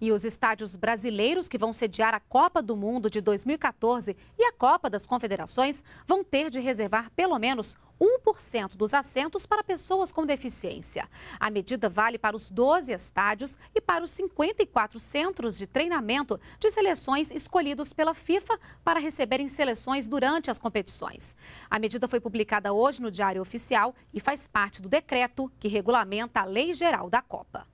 E os estádios brasileiros que vão sediar a Copa do Mundo de 2014 e a Copa das Confederações vão ter de reservar pelo menos 1% dos assentos para pessoas com deficiência. A medida vale para os 12 estádios e para os 54 centros de treinamento de seleções escolhidos pela FIFA para receberem seleções durante as competições. A medida foi publicada hoje no Diário Oficial e faz parte do decreto que regulamenta a Lei Geral da Copa.